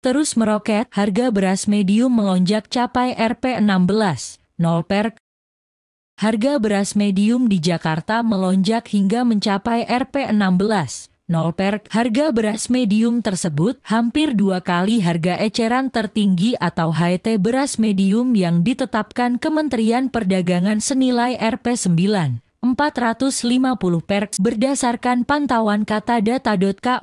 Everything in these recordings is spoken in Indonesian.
Terus meroket, harga beras medium melonjak capai Rp16, per. Harga beras medium di Jakarta melonjak hingga mencapai Rp16, per. Harga beras medium tersebut hampir dua kali harga eceran tertinggi atau HET beras medium yang ditetapkan Kementerian Perdagangan senilai Rp9. 450 perks berdasarkan pantauan kata data.co.id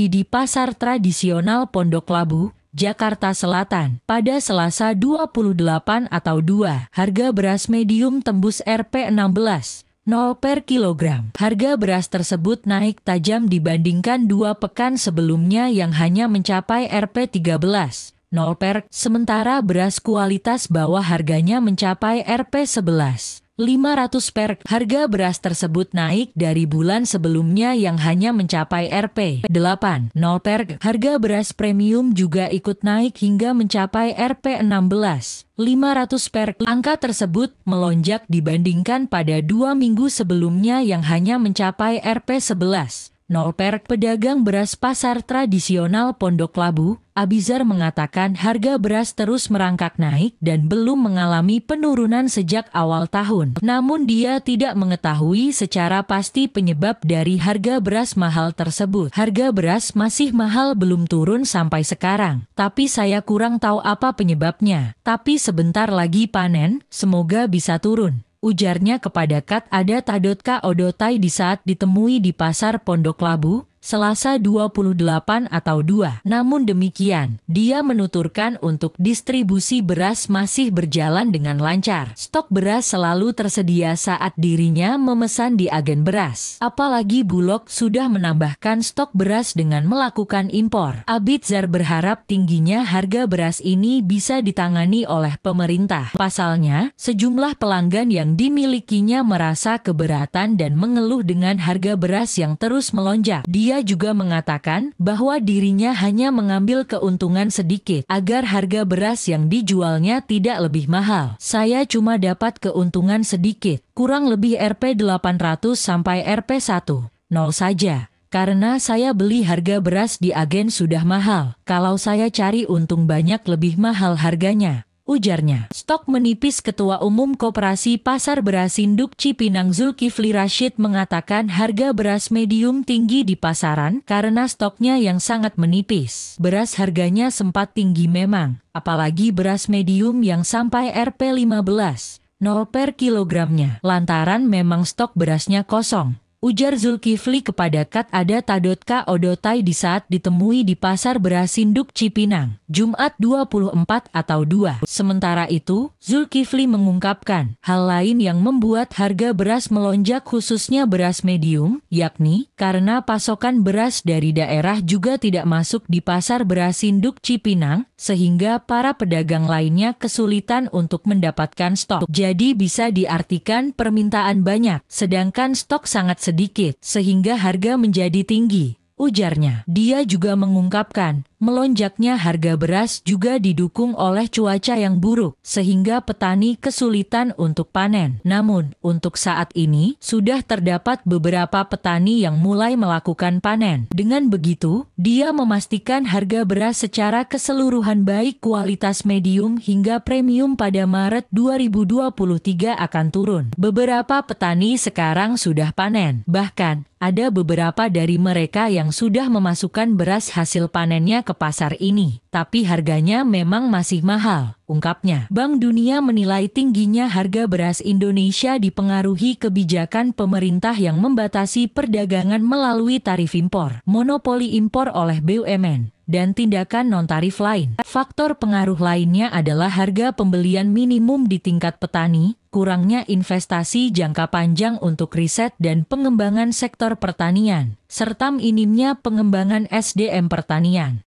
di Pasar Tradisional Pondok Labu, Jakarta Selatan. Pada Selasa 28 atau 2, harga beras medium tembus Rp16. 0 per kilogram. Harga beras tersebut naik tajam dibandingkan dua pekan sebelumnya yang hanya mencapai Rp13. 0 per, sementara beras kualitas bawah harganya mencapai Rp11. 500 per. Harga beras tersebut naik dari bulan sebelumnya yang hanya mencapai Rp 8,0 per. Harga beras premium juga ikut naik hingga mencapai Rp 16. 500 per angka tersebut melonjak dibandingkan pada dua minggu sebelumnya yang hanya mencapai Rp 11. Nolper pedagang beras pasar tradisional Pondok Labu, Abizar mengatakan harga beras terus merangkak naik dan belum mengalami penurunan sejak awal tahun. Namun dia tidak mengetahui secara pasti penyebab dari harga beras mahal tersebut. Harga beras masih mahal belum turun sampai sekarang, tapi saya kurang tahu apa penyebabnya. Tapi sebentar lagi panen, semoga bisa turun ujarnya kepada Kat ada Tadotka Odotai di saat ditemui di pasar Pondok Labu, Selasa 28 atau 2. Namun demikian, dia menuturkan untuk distribusi beras masih berjalan dengan lancar. Stok beras selalu tersedia saat dirinya memesan di agen beras. Apalagi Bulog sudah menambahkan stok beras dengan melakukan impor. Abidzar berharap tingginya harga beras ini bisa ditangani oleh pemerintah. Pasalnya, sejumlah pelanggan yang dimilikinya merasa keberatan dan mengeluh dengan harga beras yang terus melonjak. Dia dia juga mengatakan bahwa dirinya hanya mengambil keuntungan sedikit agar harga beras yang dijualnya tidak lebih mahal. Saya cuma dapat keuntungan sedikit, kurang lebih Rp 800 sampai Rp 1. Nol saja karena saya beli harga beras di agen sudah mahal. Kalau saya cari untung banyak lebih mahal harganya ujarnya. Stok menipis Ketua Umum Koperasi Pasar Beras Induk Cipinang Zulkifli Rashid mengatakan harga beras medium tinggi di pasaran karena stoknya yang sangat menipis. Beras harganya sempat tinggi memang, apalagi beras medium yang sampai Rp15, 0 per kilogramnya, lantaran memang stok berasnya kosong ujar Zulkifli kepada Kat Ada Tadotka Odotai di saat ditemui di Pasar Beras Induk Cipinang, Jumat 24 atau 2. Sementara itu, Zulkifli mengungkapkan hal lain yang membuat harga beras melonjak khususnya beras medium, yakni karena pasokan beras dari daerah juga tidak masuk di Pasar Beras Induk Cipinang, sehingga para pedagang lainnya kesulitan untuk mendapatkan stok. Jadi bisa diartikan permintaan banyak, sedangkan stok sangat sedikit sehingga harga menjadi tinggi, ujarnya. Dia juga mengungkapkan Melonjaknya harga beras juga didukung oleh cuaca yang buruk, sehingga petani kesulitan untuk panen. Namun, untuk saat ini sudah terdapat beberapa petani yang mulai melakukan panen. Dengan begitu, dia memastikan harga beras secara keseluruhan, baik kualitas medium hingga premium, pada Maret 2023 akan turun. Beberapa petani sekarang sudah panen, bahkan ada beberapa dari mereka yang sudah memasukkan beras hasil panennya ke pasar ini, tapi harganya memang masih mahal, ungkapnya. Bank Dunia menilai tingginya harga beras Indonesia dipengaruhi kebijakan pemerintah yang membatasi perdagangan melalui tarif impor, monopoli impor oleh BUMN, dan tindakan non-tarif lain. Faktor pengaruh lainnya adalah harga pembelian minimum di tingkat petani, kurangnya investasi jangka panjang untuk riset dan pengembangan sektor pertanian, serta minimnya pengembangan SDM pertanian.